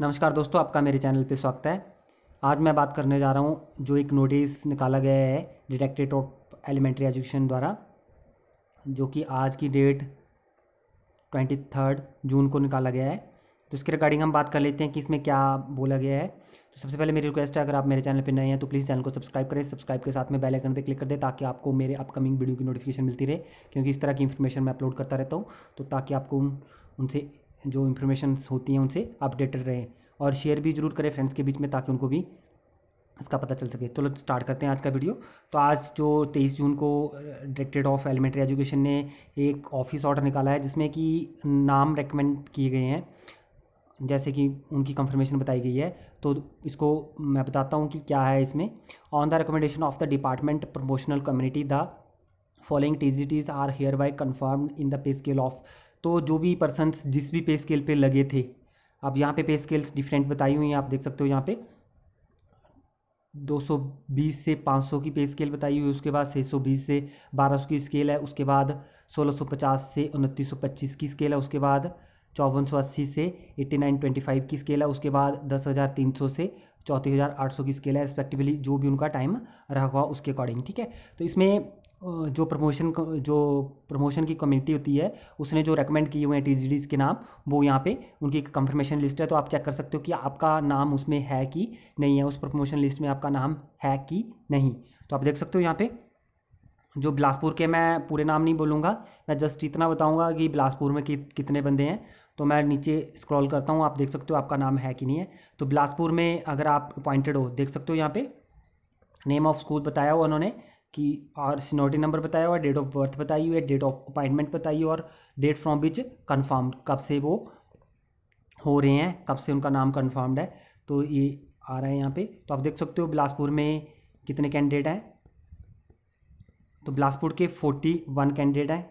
नमस्कार दोस्तों आपका मेरे चैनल पे स्वागत है आज मैं बात करने जा रहा हूँ जो एक नोटिस निकाला गया है डिरेक्टरेट ऑफ एलिमेंट्री एजुकेशन द्वारा जो कि आज की डेट ट्वेंटी थर्ड जून को निकाला गया है तो इसके रिगार्डिंग हम बात कर लेते हैं कि इसमें क्या बोला गया है तो सबसे पहले मेरी रिक्वेस्ट है अगर आप मेरे चैनल पर नए हैं तो प्लीज़ चैनल को सब्सक्राइब करें सब्सक्राइब के साथ में बेल आइकन पर क्लिक कर दें ताकि आपको मेरे अपकमिंग वीडियो की नोटिफिकेशन मिलती रहे क्योंकि इस तरह की इन्फॉर्मेशन मैं अपलोड करता रहता हूँ तो ताकि आपको उनसे जो इन्फॉर्मेशन होती हैं उनसे अपडेटेड रहें और शेयर भी जरूर करें फ्रेंड्स के बीच में ताकि उनको भी इसका पता चल सके चलो स्टार्ट करते हैं आज का वीडियो तो आज जो 23 जून को डायरेक्टरेट ऑफ एलिमेंट्री एजुकेशन ने एक ऑफिस ऑर्डर निकाला है जिसमें कि नाम रेकमेंड किए गए हैं जैसे कि उनकी कंफर्मेशन बताई गई है तो इसको मैं बताता हूँ कि क्या है इसमें on the recommendation of the department promotional community the following T R hereby confirm in the pay scale of तो जो भी पर्सनस जिस भी पे स्केल पे लगे थे अब यहाँ पे पे स्केल्स डिफरेंट बताई हुई हैं आप देख सकते हो यहाँ पे 220 से 500 की पे स्केल बताई हुई है उसके बाद 620 से 1200 की स्केल है उसके बाद 1650 से 2925 की स्केल है उसके बाद चौवन से 8925 की स्केल है उसके बाद 10,300 से चौंतीस हज़ार आठ सौ की स्केल है रिस्पेक्टिवली जो भी उनका टाइम रहा हुआ उसके अकॉर्डिंग ठीक है तो इसमें जो प्रमोशन जो प्रमोशन की कमेटी होती है उसने जो रेकमेंड किए हुए हैं टी के नाम वो यहाँ पे उनकी कंफर्मेशन लिस्ट है तो आप चेक कर सकते हो कि आपका नाम उसमें है कि नहीं है उस प्रमोशन लिस्ट में आपका नाम है कि नहीं तो आप देख सकते हो यहाँ पे जो बिलासपुर के मैं पूरे नाम नहीं बोलूँगा मैं जस्ट इतना बताऊँगा कि बिलासपुर में कि, कितने बंदे हैं तो मैं नीचे स्क्रॉल करता हूँ आप देख सकते हो आपका नाम है कि नहीं है तो बिलासपुर में अगर आप अपॉइंटेड हो देख सकते हो यहाँ पे नेम ऑफ स्कूल बताया हुआ उन्होंने कि और सिनोरिटी नंबर बताया हुआ डेट ऑफ बर्थ बताई हुई है डेट ऑफ अपॉइंटमेंट बताई और डेट फ्रॉम विच कन्फर्म कब से वो हो रहे हैं कब से उनका नाम कन्फर्म्ड है तो ये आ रहा है यहाँ पे तो आप देख सकते हो बिलासपुर में कितने कैंडिडेट हैं तो बिलासपुर के फोर्टी वन कैंडिडेट हैं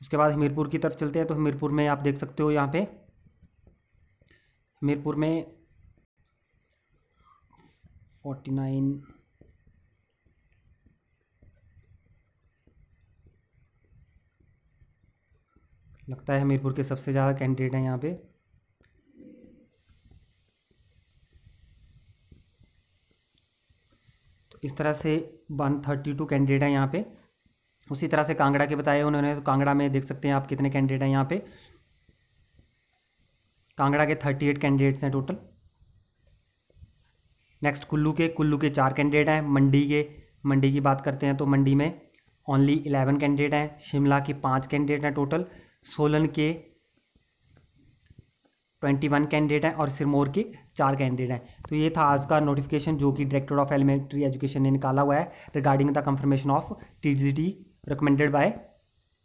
उसके बाद हमीरपुर की तरफ चलते हैं तो हमीरपुर में आप देख सकते हो यहाँ पे हमीरपुर में फोर्टी नाइन लगता है हमीरपुर के सबसे ज़्यादा कैंडिडेट हैं यहाँ पे तो इस तरह से वन थर्टी टू कैंडिडेट हैं यहाँ पे उसी तरह से कांगड़ा के बताए उन्होंने तो कांगड़ा में देख सकते हैं आप कितने कैंडिडेट हैं यहाँ पे कांगड़ा के थर्टी एट कैंडिडेट्स हैं टोटल नेक्स्ट कुल्लू के कुल्लू के चार कैंडिडेट हैं मंडी के मंडी की बात करते हैं तो मंडी में ओनली इलेवन कैंडिडेट हैं शिमला के पांच कैंडिडेट हैं टोटल सोलन के ट्वेंटी वन कैंडिडेट हैं और सिरमौर के चार कैंडिडेट हैं तो ये था आज का नोटिफिकेशन जो कि डायरेक्टर ऑफ एलिमेंट्री एजुकेशन ने निकाला हुआ है regarding the confirmation of T G T recommended by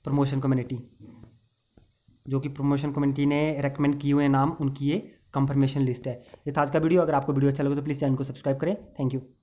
promotion community जो कि प्रमोशन कम्युनिटी ने रिकमेंड किए हुए नाम उनकी ये कंफर्मेशन लिस्ट है ये था आज का वीडियो अगर आपको वीडियो अच्छा लगे तो प्लीज़ चैनल को सब्सक्राइब करें थैंक यू